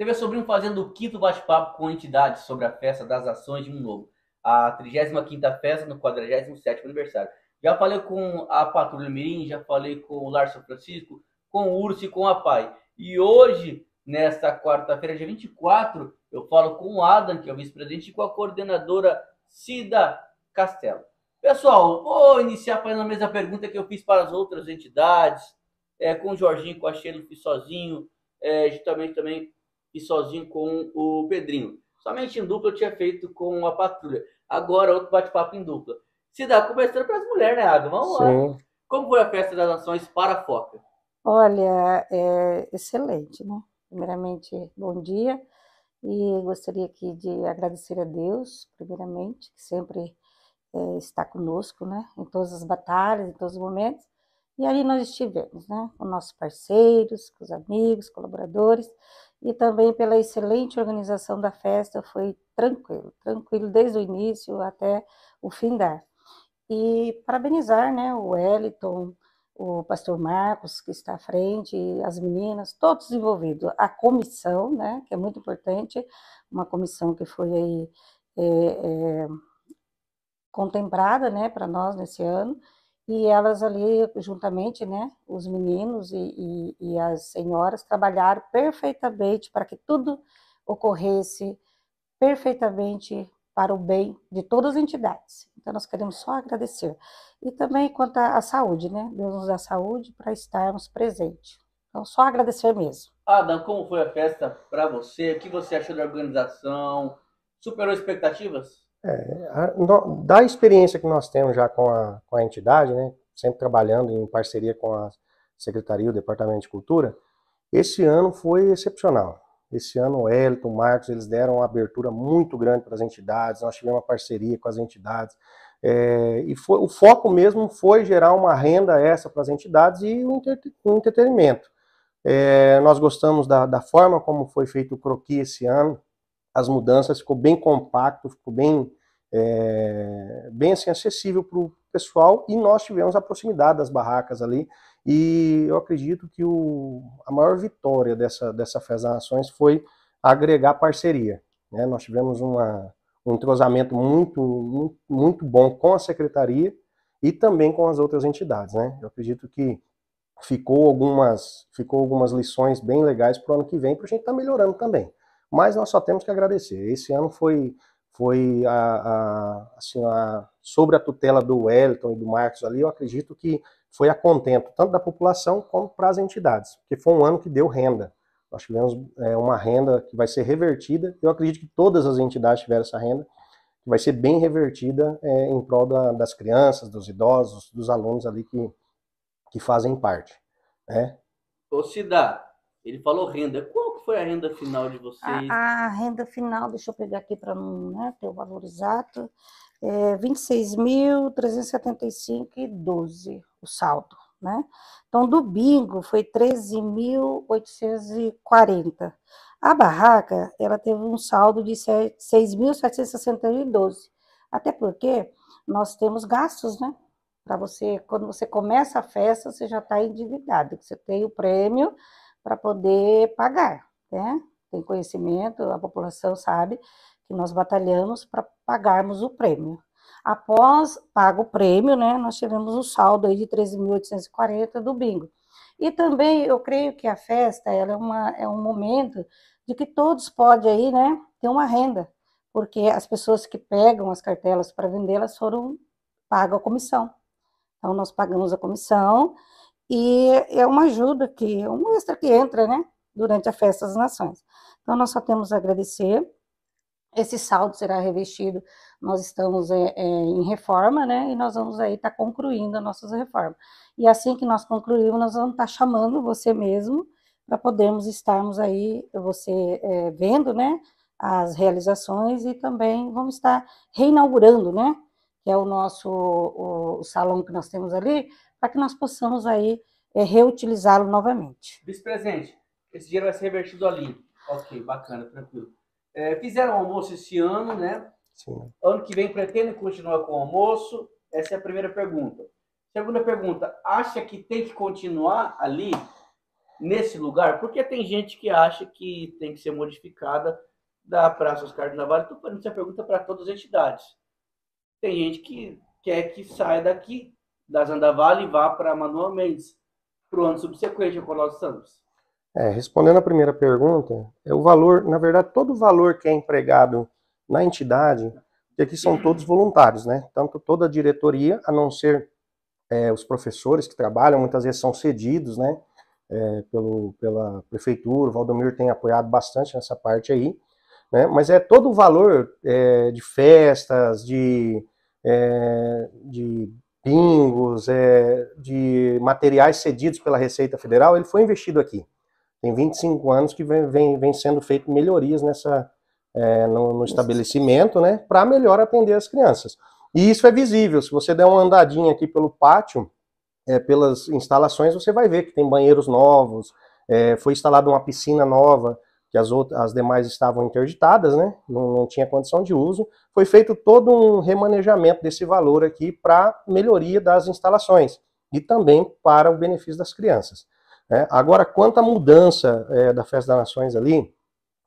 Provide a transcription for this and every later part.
TV Sobrinho fazendo o quinto bate-papo com entidades sobre a festa das ações de um novo. A 35ª festa no 47º aniversário. Já falei com a Patrulha Mirim, já falei com o Larson Francisco, com o Urso e com a Pai. E hoje, nesta quarta-feira, dia 24, eu falo com o Adam, que é o vice-presidente, e com a coordenadora Cida Castelo. Pessoal, vou iniciar fazendo a mesma pergunta que eu fiz para as outras entidades, é, com o Jorginho, com a Sheila, fiz sozinho, é, justamente também e sozinho com o Pedrinho. Somente em dupla eu tinha feito com a patrulha. Agora outro bate-papo em dupla. Se dá, começando as mulheres, né, Adam? Vamos Sim. lá. Como foi a festa das nações para a Foca? Olha, é excelente, né? Primeiramente, bom dia. E gostaria aqui de agradecer a Deus, primeiramente, que sempre é, está conosco, né? Em todas as batalhas, em todos os momentos. E aí nós estivemos, né? Com nossos parceiros, com os amigos, colaboradores e também pela excelente organização da festa, foi tranquilo, tranquilo desde o início até o fim da. E parabenizar né, o Wellington, o pastor Marcos, que está à frente, as meninas, todos envolvidos, a comissão, né, que é muito importante, uma comissão que foi aí é, é, contemplada né, para nós nesse ano, e elas ali juntamente, né, os meninos e, e, e as senhoras trabalharam perfeitamente para que tudo ocorresse perfeitamente para o bem de todas as entidades. Então nós queremos só agradecer. E também quanto à saúde, né, Deus nos dá saúde para estarmos presentes. Então só agradecer mesmo. Adam, como foi a festa para você? O que você achou da organização? Superou expectativas? É, a, no, da experiência que nós temos já com a, com a entidade, né, sempre trabalhando em parceria com a Secretaria, e o Departamento de Cultura, esse ano foi excepcional. Esse ano o Elton, o Marcos, eles deram uma abertura muito grande para as entidades, nós tivemos uma parceria com as entidades, é, e foi, o foco mesmo foi gerar uma renda essa para as entidades e o, entre, o entretenimento. É, nós gostamos da, da, forma como foi feito o croquis esse ano, as mudanças, ficou bem compacto, ficou bem é, bem assim, acessível para o pessoal e nós tivemos a proximidade das barracas ali e eu acredito que o, a maior vitória dessa, dessa Festa das Nações foi agregar parceria. Né? Nós tivemos uma, um entrosamento muito, muito, muito bom com a secretaria e também com as outras entidades. Né? Eu acredito que ficou algumas, ficou algumas lições bem legais para o ano que vem, para a gente estar tá melhorando também. Mas nós só temos que agradecer. Esse ano foi foi a, a, assim, a, sobre a tutela do Wellington e do Marcos ali, eu acredito que foi a contento tanto da população como para as entidades, porque foi um ano que deu renda. Nós tivemos é, uma renda que vai ser revertida, eu acredito que todas as entidades tiveram essa renda, que vai ser bem revertida é, em prol da, das crianças, dos idosos, dos alunos ali que, que fazem parte. Né? Ô Cida, ele falou renda, qual foi a renda final de vocês? A, a renda final, deixa eu pegar aqui para não né, ter o valor exato, é 26.375,12 o saldo. Né? Então, do bingo foi 13.840. A barraca, ela teve um saldo de 6.762. Até porque nós temos gastos, né? Para você, quando você começa a festa, você já está endividado, que você tem o prêmio para poder pagar né? tem conhecimento, a população sabe que nós batalhamos para pagarmos o prêmio. Após pago o prêmio, né, nós tivemos um saldo aí de 13.840 do bingo. E também eu creio que a festa é, uma, é um momento de que todos podem aí, né, ter uma renda, porque as pessoas que pegam as cartelas para vendê-las foram pagam a comissão. Então nós pagamos a comissão e é uma ajuda que um extra que entra, né? durante a Festa das Nações. Então, nós só temos a agradecer. Esse saldo será revestido, nós estamos é, é, em reforma, né? E nós vamos aí estar tá concluindo as nossas reformas. E assim que nós concluirmos, nós vamos estar tá chamando você mesmo para podermos estarmos aí, você é, vendo, né? As realizações e também vamos estar reinaugurando, né? Que é o nosso o, o salão que nós temos ali, para que nós possamos aí é, reutilizá-lo novamente. Vice-presidente, esse dinheiro vai ser revertido ali. Ok, bacana, tranquilo. É, fizeram almoço esse ano, né? Sim. Ano que vem pretendem continuar com o almoço? Essa é a primeira pergunta. Segunda pergunta, acha que tem que continuar ali, nesse lugar? Porque tem gente que acha que tem que ser modificada da Praça Oscar de Navarro. Estou fazendo essa pergunta para todas as entidades. Tem gente que quer que saia daqui, da Zandavale, e vá para Manuel Mendes, para o ano subsequente, ao Colau Santos. É, respondendo à primeira pergunta, é o valor, na verdade, todo o valor que é empregado na entidade, que aqui são todos voluntários, né? Tanto toda a diretoria, a não ser é, os professores que trabalham, muitas vezes são cedidos, né? É, pelo, pela prefeitura, o Valdomiro tem apoiado bastante nessa parte aí, né? Mas é todo o valor é, de festas, de, é, de bingos, é, de materiais cedidos pela Receita Federal, ele foi investido aqui tem 25 anos que vem, vem, vem sendo feito melhorias nessa é, no, no, estabelecimento, né, para melhor atender as crianças. E isso é visível. Se você der uma andadinha aqui pelo pátio, é, pelas instalações, você vai ver que tem banheiros novos, é, foi instalada uma piscina nova, que as, outras, as demais estavam interditadas, né, não, não tinha condição de uso. Foi feito todo um remanejamento desse valor aqui para melhoria das instalações e também para o benefício das crianças. É, agora, quanto à mudança é, da Festa das Nações ali,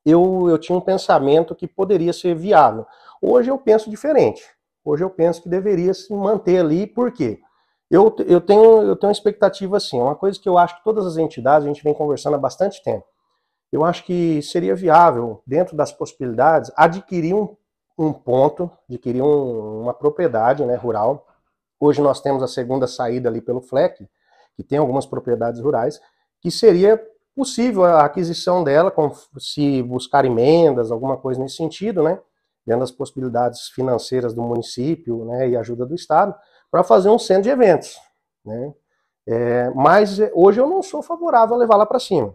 eu, eu tinha um pensamento que poderia ser viável. Hoje eu penso diferente. Hoje eu penso que deveria se manter ali, por quê? Eu, eu, tenho, eu tenho uma expectativa assim, é uma coisa que eu acho que todas as entidades, a gente vem conversando há bastante tempo, eu acho que seria viável, dentro das possibilidades, adquirir um, um ponto, adquirir um, uma propriedade né, rural. Hoje nós temos a segunda saída ali pelo FLEC, que tem algumas propriedades rurais, que seria possível a aquisição dela, com, se buscar emendas, alguma coisa nesse sentido, né? as possibilidades financeiras do município né, e ajuda do Estado, para fazer um centro de eventos. Né? É, mas é, hoje eu não sou favorável a levar lá para cima.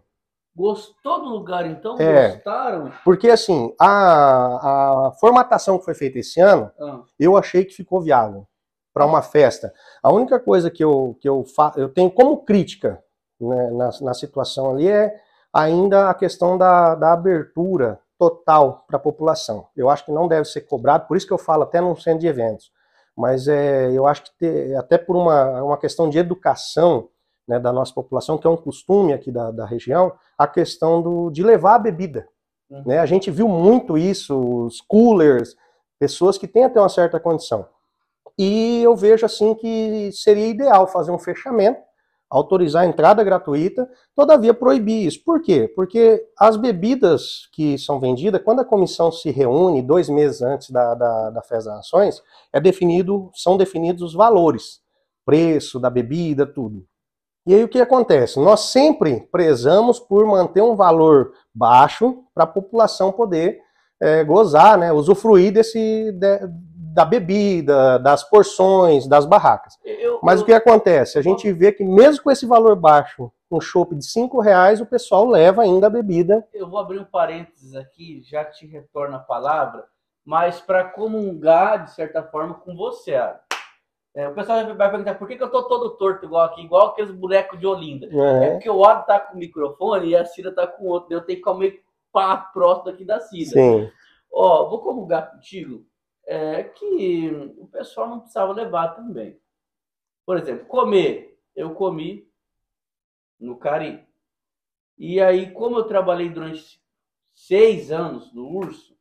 Gostou do lugar, então? É, Gostaram? Porque, assim, a, a formatação que foi feita esse ano, ah. eu achei que ficou viável para uma festa. A única coisa que eu, que eu, fa eu tenho como crítica né, na, na situação ali é ainda a questão da, da abertura total para a população. Eu acho que não deve ser cobrado, por isso que eu falo até num centro de eventos. Mas é, eu acho que ter, até por uma, uma questão de educação né, da nossa população, que é um costume aqui da, da região, a questão do, de levar a bebida. Uhum. Né? A gente viu muito isso, os coolers, pessoas que têm até uma certa condição. E eu vejo assim que seria ideal fazer um fechamento, autorizar a entrada gratuita, todavia proibir isso. Por quê? Porque as bebidas que são vendidas, quando a comissão se reúne dois meses antes da, da, da Festa das Nações, é definido, são definidos os valores, preço da bebida, tudo. E aí o que acontece? Nós sempre prezamos por manter um valor baixo para a população poder é, gozar, né, usufruir desse, de, da bebida, das porções, das barracas. Eu, Mas eu... o que acontece? A gente vê que mesmo com esse valor baixo, um chopp de 5 reais, o pessoal leva ainda a bebida. Eu vou abrir um parênteses aqui, já te retorno a palavra, mas para comungar, de certa forma, com você, É, o pessoal vai perguntar por que, que eu tô todo torto igual aqui, igual aqueles bonecos de Olinda. É. é porque o Ado tá com o microfone e a Cida tá com outro. Eu tenho que ficar meio pá, próximo aqui da Cida. Sim. Ó, vou comungar contigo é, que o pessoal não precisava levar também. Por exemplo, comer. Eu comi no Cari. E aí, como eu trabalhei durante seis anos no Urso,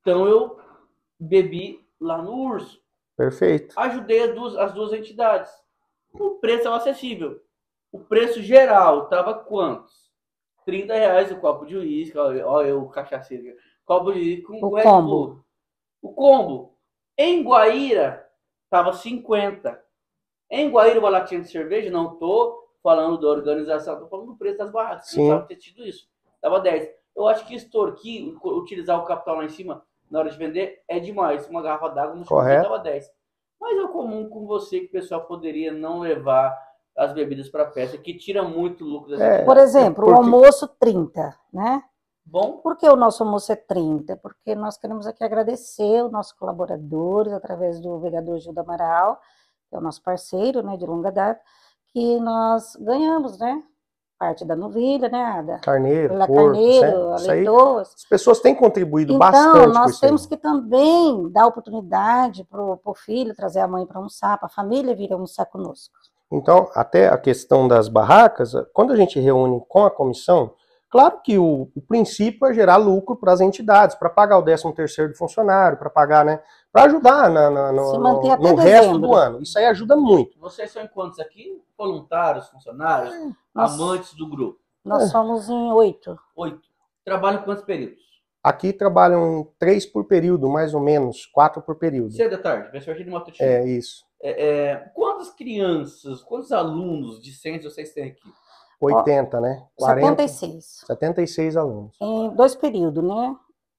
então eu bebi lá no Urso. Perfeito. Ajudei as duas, as duas entidades. O preço é acessível. O preço geral estava quantos? 30 reais o copo de uísque. Olha, olha o cachaceiro. Copo de uísque com o combo. O combo em Guaíra estava 50. Em Guaíra, uma latinha de cerveja, não tô falando da organização, tô falando do preço das barracas. Sim. Não ter tido isso. Tava 10. Eu acho que extorquir, utilizar o capital lá em cima na hora de vender é demais. Uma garrafa d'água no Correto. tava 10. Mas é comum com você que o pessoal poderia não levar as bebidas para festa, que tira muito lucro. É, por exemplo, é Porque... o almoço 30, né? Bom, por que o nosso almoço é 30? Porque nós queremos aqui agradecer os nossos colaboradores, através do vereador Gilda Amaral, que é o nosso parceiro né, de longa data, que nós ganhamos, né? Parte da novilha, né, Ada? Carneiro, La porco, é carneiro, leitoas. As pessoas têm contribuído então, bastante. Então, nós temos que também dar oportunidade para o filho trazer a mãe para almoçar, para a família vir almoçar conosco. Então, até a questão das barracas, quando a gente reúne com a comissão, Claro que o, o princípio é gerar lucro para as entidades, para pagar o 13 terceiro de funcionário, para pagar, né? Para ajudar na, na, no, no resto do ano. Isso aí ajuda muito. Vocês são em quantos aqui? Voluntários, funcionários, é, nós, amantes do grupo? Nós é. somos em oito. Oito. Trabalham quantos períodos? Aqui trabalham três por período, mais ou menos, quatro por período. Cedo da tarde, vai surgir de matutina. É, isso. É, é, quantas crianças, quantos alunos discentes vocês têm aqui? 80, Ó, né? 40, 76. 76 alunos. Em dois períodos, né?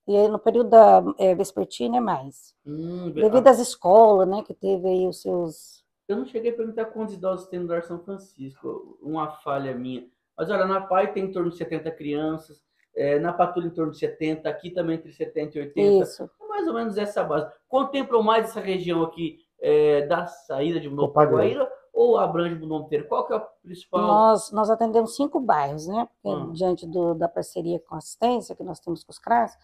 E aí, no período da é, vespertina é mais. Hum, Devido às escolas, né, que teve aí os seus... Eu não cheguei a perguntar quantos idosos tem no Lar São Francisco, uma falha minha. Mas olha, na PAI tem em torno de 70 crianças, é, na Patrulha em torno de 70, aqui também entre 70 e 80. Isso. É mais ou menos essa base. Contemplam mais essa região aqui é, da saída de Novo ou abrange o mundo inteiro? Qual que é o principal? Nós, nós atendemos cinco bairros, né? hum. Diante do, da parceria com assistência que nós temos com os CRAS,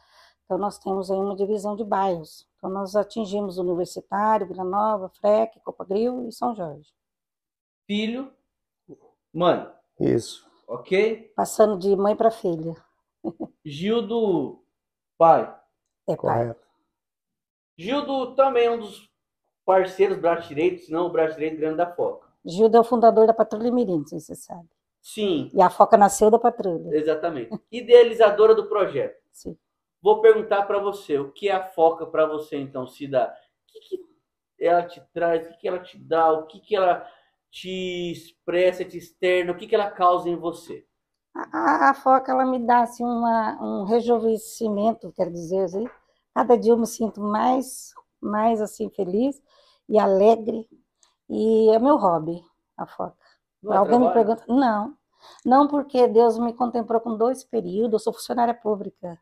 então nós temos aí uma divisão de bairros. Então nós atingimos Universitário, Vila Nova, Frec, Copagril e São Jorge. Filho, mãe. Isso. Ok? Passando de mãe para filha. Gildo, pai. É pai. Correto. Gildo também é um dos parceiros braço direito, senão o braço direito grande da Foca. Gilda é o fundador da Patrulha Mirim, você sabe. Sim. E a Foca nasceu da Patrulha. Exatamente. Idealizadora do projeto. Sim. Vou perguntar para você, o que é a Foca para você, então, Cida? O que, que ela te traz, o que, que ela te dá, o que, que ela te expressa, te externa, o que, que ela causa em você? A, a, a foca ela me dá assim, uma, um rejuvenescimento, quero dizer, assim, cada dia eu me sinto mais mais assim feliz e alegre. E é meu hobby, a foca Não é Alguém me pergunta? Não. Não porque Deus me contemplou com dois períodos, eu sou funcionária pública.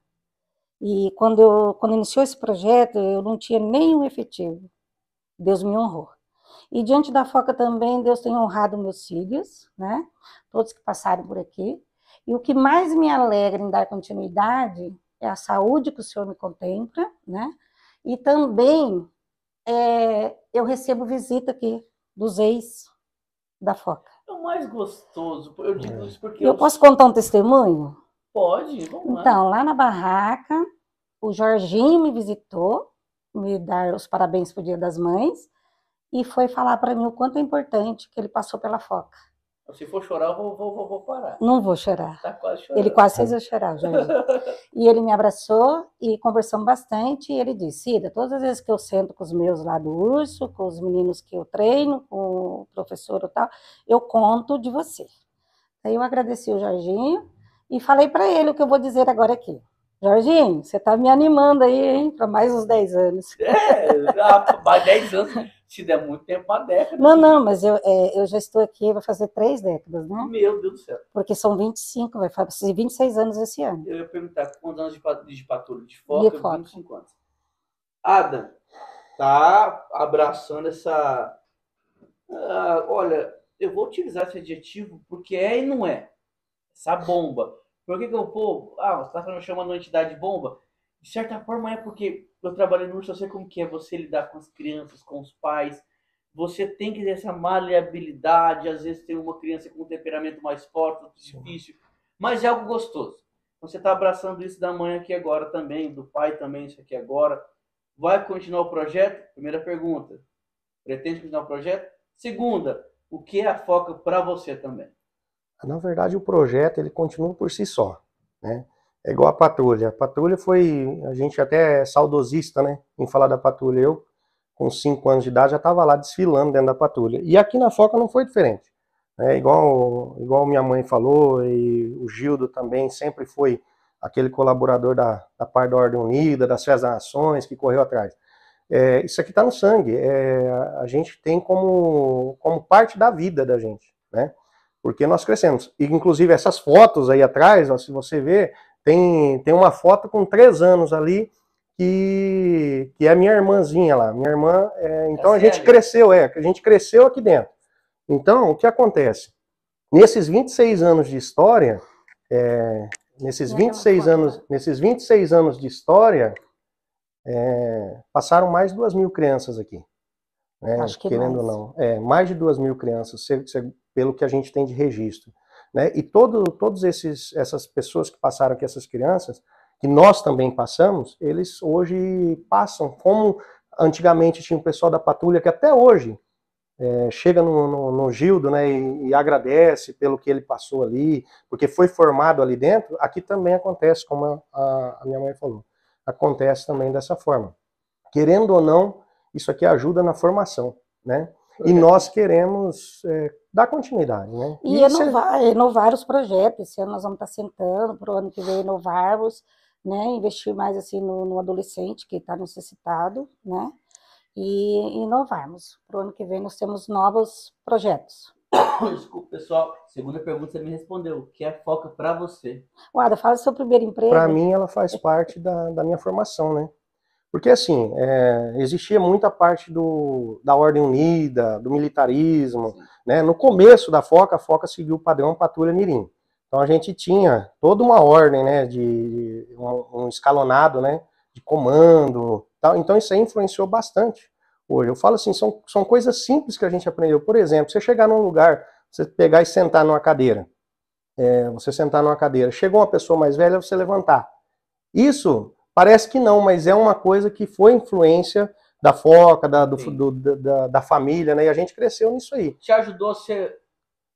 E quando, eu, quando iniciou esse projeto, eu não tinha nenhum efetivo. Deus me honrou. E diante da foca também, Deus tem honrado meus filhos, né? Todos que passaram por aqui. E o que mais me alegra em dar continuidade é a saúde que o Senhor me contempla, né? E também é, eu recebo visita aqui dos ex da Foca. É o mais gostoso, eu digo é. isso porque... Eu, eu posso contar um testemunho? Pode, vamos lá. Então, lá na barraca, o Jorginho me visitou, me dar os parabéns o Dia das Mães, e foi falar para mim o quanto é importante que ele passou pela Foca. Então, se for chorar, eu vou, vou, vou parar. Não vou chorar. Tá quase ele quase fez eu chorar, Jair. e ele me abraçou e conversamos bastante. E ele disse: Ida, todas as vezes que eu sento com os meus lá do urso, com os meninos que eu treino, com o professor e tal, eu conto de você. Aí eu agradeci o Jorginho e falei para ele o que eu vou dizer agora aqui. Jorginho, você está me animando aí, hein, para mais uns 10 anos. É, mais 10 anos. Se der muito tempo, uma década. Não, não, mas eu, é, eu já estou aqui, vai fazer três décadas, né? Meu Deus do céu. Porque são 25, vai fazer 26 anos esse ano. Eu ia perguntar quantos anos de, de patrulha de foto? De foto. 25 anos. Adam, tá abraçando essa. Ah, olha, eu vou utilizar esse adjetivo porque é e não é. Essa bomba. Por que, que eu vou. Ah, você está chamando uma entidade bomba? de certa forma é porque eu trabalho no urso, eu sei como que é você lidar com as crianças, com os pais. Você tem que ter essa maleabilidade, às vezes tem uma criança com um temperamento mais forte, outro difícil, mas é algo gostoso. Então, você está abraçando isso da mãe aqui agora também, do pai também, isso aqui agora. Vai continuar o projeto? Primeira pergunta. Pretende continuar o projeto? Segunda, o que é a foca para você também? Na verdade, o projeto ele continua por si só, né? É igual a patrulha. A patrulha foi. A gente até é saudosista, né? Em falar da patrulha. Eu, com 5 anos de idade, já estava lá desfilando dentro da patrulha. E aqui na Foca não foi diferente. É igual, igual minha mãe falou, e o Gildo também sempre foi aquele colaborador da, da parte da Ordem Unida, das Fés das Nações, que correu atrás. É, isso aqui está no sangue. É, a gente tem como, como parte da vida da gente, né? Porque nós crescemos. E, inclusive, essas fotos aí atrás, ó, se você ver, tem, tem uma foto com três anos ali, que, que é minha irmãzinha lá. Minha irmã, é, então é a sério? gente cresceu, é, a gente cresceu aqui dentro. Então, o que acontece? Nesses 26 anos de história, é, nesses, 26 é é anos, né? nesses 26 anos de história, é, passaram mais de duas mil crianças aqui. Né? Acho que querendo mais. ou não. É, mais de duas mil crianças, pelo que a gente tem de registro. Né? E todo, todos esses essas pessoas que passaram aqui, essas crianças, que nós também passamos, eles hoje passam, como antigamente tinha o pessoal da patrulha, que até hoje é, chega no, no, no, Gildo né, e, e, agradece pelo que ele passou ali, porque foi formado ali dentro, aqui também acontece, como a, a, a, minha mãe falou, acontece também dessa forma. Querendo ou não, isso aqui ajuda na formação, né? E nós queremos é, dar continuidade, né? E, e inovar, inovar os projetos. Esse ano nós vamos estar sentando, para o ano que vem inovarmos, né? Investir mais assim no, no adolescente que está necessitado, né? E inovarmos. Para o ano que vem nós temos novos projetos. Desculpa, pessoal. Segunda pergunta você me respondeu. O que é foca para você? Wada, fala do seu primeiro emprego. Para mim, ela faz parte da, da minha formação, né? Porque, assim, é, existia muita parte do, da ordem unida, do militarismo. Né? No começo da FOCA, a FOCA seguiu o padrão Patrulha Mirim. Então, a gente tinha toda uma ordem, né, de um, um escalonado, né, de comando. Tal. Então, isso aí influenciou bastante hoje. Eu falo assim, são, são coisas simples que a gente aprendeu. Por exemplo, você chegar num lugar, você pegar e sentar numa cadeira. É, você sentar numa cadeira. Chegou uma pessoa mais velha, você levantar. Isso Parece que não, mas é uma coisa que foi influência da foca, da, do, do, da, da, família, né? E a gente cresceu nisso aí. Te ajudou a ser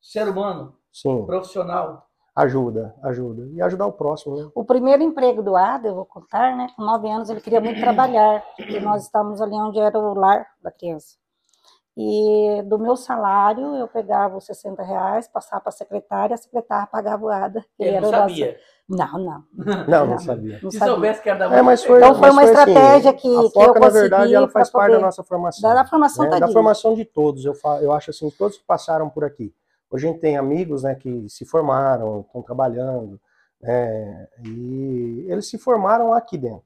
ser humano, Sim. profissional. Ajuda, ajuda. E ajudar o próximo, né? O primeiro emprego do Ada, eu vou contar, né? Com nove anos ele queria muito trabalhar. E nós estávamos ali onde era o lar da criança. E do meu salário eu pegava os 60 reais, passava para a secretária, a secretária pagava o ADA. Ele, ele não sabia. Nosso, não, não. Não, não, não sabia. Se soubesse que era da É, mas foi, então foi uma assim, estratégia assim, que, a foca, que eu na verdade, ela faz parte da nossa formação. Da, da formação né? Da, da formação de todos. Eu, fa... eu acho assim, todos que passaram por aqui. Hoje a gente tem amigos né, que se formaram, estão trabalhando, né, e eles se formaram aqui dentro.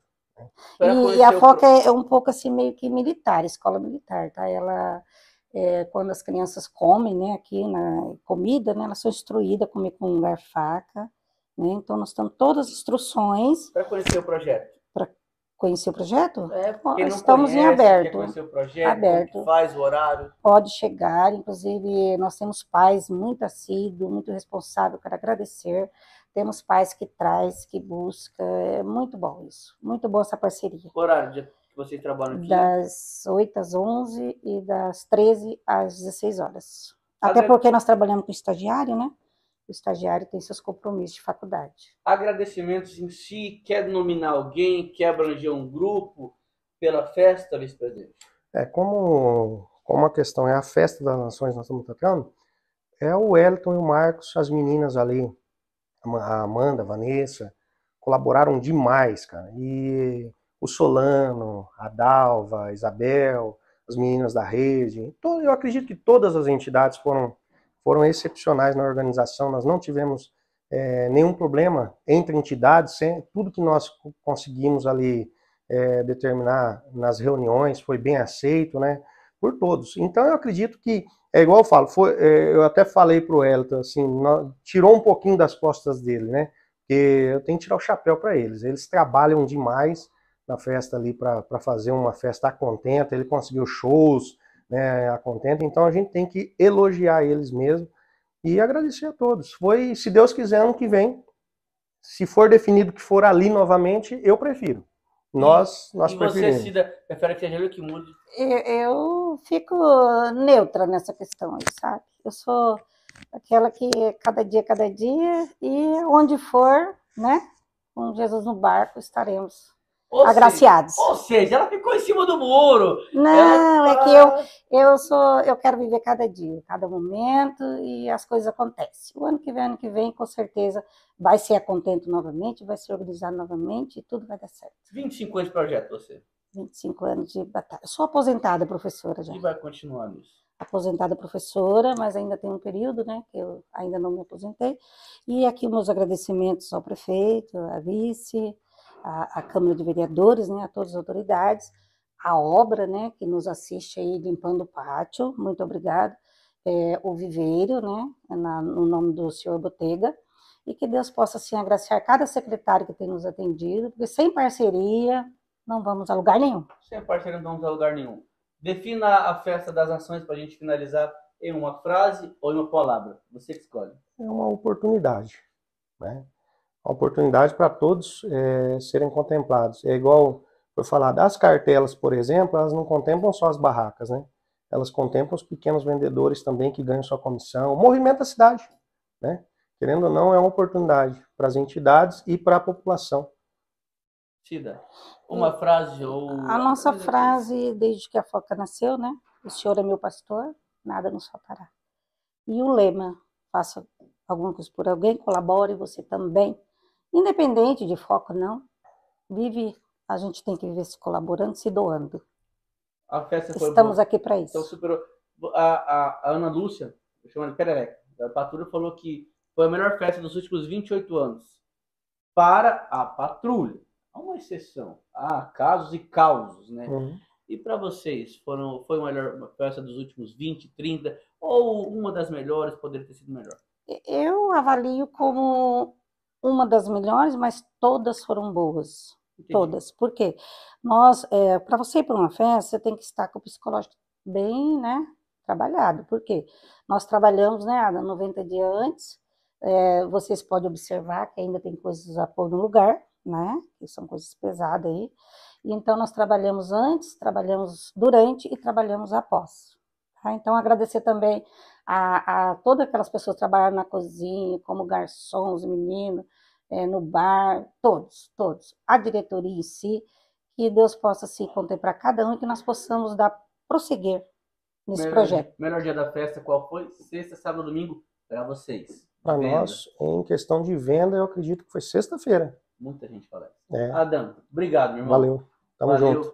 Né? E, e, a foca o... é um pouco assim, meio que militar, escola militar, tá? Ela... É, quando as crianças comem, né, aqui na comida, né, elas são instruídas a comer com um faca. Né? Então, nós estamos todas as instruções. Para conhecer o projeto. Para conhecer o projeto? É, estamos conhece, em aberto. Quer conhecer o projeto, aberto. faz o horário. Pode chegar, inclusive nós temos pais muito assíduos, muito responsáveis, quero agradecer. Temos pais que traz, que busca, é muito bom isso, muito boa essa parceria. O horário de, que vocês trabalham aqui? Das 8 às 11 e das 13 às 16 horas. Até porque nós trabalhamos com estagiário, né? o estagiário tem seus compromissos de faculdade. Agradecimentos em si, quer nominar alguém, quer abranger um grupo pela festa, vice-presidente? É, como, como a questão é a festa das nações nós estamos tratando, é o Wellington e o Marcos, as meninas ali, a Amanda, a Vanessa, colaboraram demais, cara. E o Solano, a Dalva, a Isabel, as meninas da rede, eu acredito que todas as entidades foram foram excepcionais na organização, nós não tivemos é, nenhum problema entre entidades, sem, tudo que nós conseguimos ali é, determinar nas reuniões foi bem aceito, né, por todos. Então eu acredito que, é igual eu falo, foi, é, eu até falei para o Elton, assim, nós, tirou um pouquinho das costas dele, né, porque eu tenho que tirar o chapéu para eles, eles trabalham demais na festa ali para fazer uma festa contenta, ele conseguiu shows, né, a Então a gente tem que elogiar eles mesmo e agradecer a todos. Foi, se Deus quiser, ano que vem, se for definido que for ali novamente, eu prefiro. Nós, nós e preferimos. você, Cida, prefere que seja eu que mude? Eu, eu fico neutra nessa questão aí, sabe? Eu sou aquela que cada dia, cada dia, e onde for, né? Com Jesus no barco, estaremos. Ou agraciados. Seja, ou seja, ela ficou em cima do muro. Não, ela... é que eu, eu sou, eu quero viver cada dia, cada momento e as coisas acontecem. O ano que vem, ano que vem, com certeza vai ser contento novamente, vai ser organizado novamente e tudo vai dar certo. 25 anos de projeto você? 25 anos de batalha. Sou aposentada professora já. E vai continuar nisso? aposentada professora, mas ainda tem um período, né, que eu ainda não me aposentei. E aqui meus agradecimentos ao prefeito, à vice, à, Câmara de Vereadores, né, a todas as autoridades, a obra, né, que nos assiste aí limpando o pátio, muito obrigado, é, o viveiro, né, na, no nome do senhor Botega, e que Deus possa, assim, agraciar cada secretário que tem nos atendido, porque sem parceria não vamos a lugar nenhum. Sem parceria não vamos a lugar nenhum. Defina a festa das ações para a gente finalizar em uma frase ou em uma palavra, você que escolhe. É uma oportunidade, né? uma oportunidade para todos é, serem contemplados. É igual foi falado, as cartelas, por exemplo, elas não contemplam só as barracas, né? Elas contemplam os pequenos vendedores também que ganham sua comissão, movimenta a cidade, né? Querendo ou não, é uma oportunidade para as entidades e para a população. Tida, uma e frase ou... A nossa frase, desde que a Foca nasceu, né? O Senhor é meu pastor, nada nos faltará. E o lema, faça alguma coisa por alguém, colabore você também Independente de foco, não. Vive, a gente tem que viver se colaborando, se doando. A festa foi Estamos aqui para isso. Então, superou. A, a, a, Ana Lúcia, eu chamo de Perereca, da Patrulha, falou que foi a melhor festa dos últimos 28 anos. Para a Patrulha. Há uma exceção. Há casos e causos, né? Uhum. E para vocês, foram, foi uma melhor festa dos últimos 20, 30, ou uma das melhores, poderia ter sido melhor? Eu avalio como uma das melhores, mas todas foram boas. Entendi. Todas. Por quê? Nós, é, para você ir para uma festa, você tem que estar com o psicológico bem, né? Trabalhado. Por quê? Nós trabalhamos, né, 90 dias antes. É, vocês podem observar que ainda tem coisas a pôr no lugar, né? Que são coisas pesadas aí. E então nós trabalhamos antes, trabalhamos durante e trabalhamos após. Tá? Então agradecer também a, a todas aquelas pessoas que trabalharam na cozinha, como garçons, meninos, é, eh, no bar, todos, todos, a diretoria em si, que Deus possa se contemplar cada um e que nós possamos dar prosseguir nesse melhor, projeto. Melhor dia da festa, qual foi? Sexta, sábado, domingo, para vocês. Para nós, em questão de venda, eu acredito que foi sexta-feira. Muita gente fala isso. É. obrigado, meu irmão. Valeu. Tamo Valeu. junto.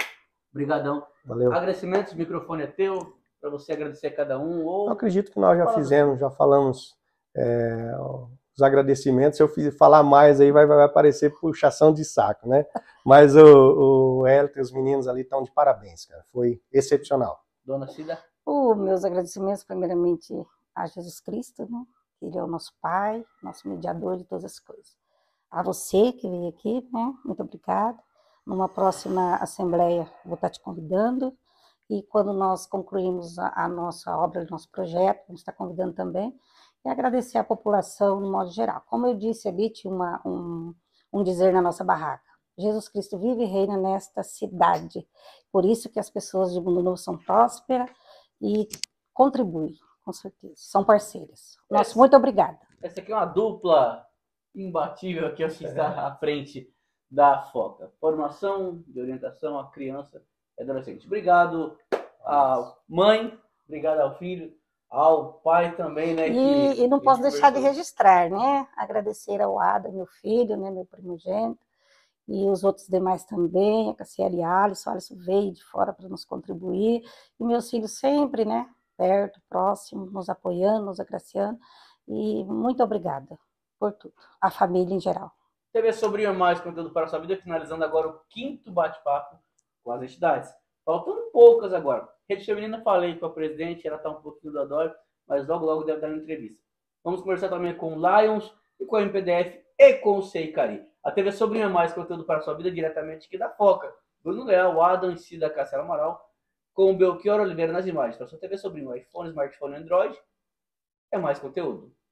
Obrigadão. Valeu. Agradecimentos, o microfone é teu para você agradecer a cada um? Ou... Eu acredito que nós já Fala fizemos, já falamos é, os agradecimentos. Se eu falar mais aí, vai, vai parecer puxação de saco, né? Mas o, o Elton e os meninos ali estão de parabéns, cara. Foi excepcional. Dona Cida? o meus agradecimentos, primeiramente, a Jesus Cristo, né? Ele é o nosso Pai, nosso mediador de todas as coisas. A você que veio aqui, né? Muito obrigada. Numa próxima assembleia, vou estar te convidando e quando nós concluímos a, a nossa obra, o nosso projeto, a gente está convidando também, e agradecer à população no modo geral. Como eu disse ali, tinha uma, um, um dizer na nossa barraca, Jesus Cristo vive e reina nesta cidade, por isso que as pessoas de Mundo Novo são prósperas e contribuem, com certeza, são parceiras. Nosso essa, muito obrigada. Essa aqui é uma dupla imbatível que eu está é. à frente da FOCA, Formação de Orientação à Criança adolescentes. Obrigado à mãe, obrigado ao filho, ao pai também, né? E, que, e não posso deixar de registrar, né? Agradecer ao Ada, meu filho, né? meu primogênito, e os outros demais também, a Cassiela e Alisson, o Alisson veio de fora para nos contribuir, e meus filhos sempre, né? Perto, próximo, nos apoiando, nos agraciando, e muito obrigada por tudo, a família em geral. TV Sobrinho Mais, conteúdo para a sua vida, finalizando agora o quinto bate-papo com as entidades. Faltando poucas agora. Rede Feminina, falei com a presidente, ela está um pouquinho da dor, mas logo, logo deve dar uma entrevista. Vamos conversar também com o Lions e com o MPDF e com o Seikari. A TV Sobrinha é Mais, conteúdo para a sua vida diretamente aqui da Foca. Bruno Leal, Adam Cida, Castelo Amaral, com o Belchior Oliveira nas imagens. Para sua TV Sobrinha, iPhone, smartphone, Android, é mais conteúdo.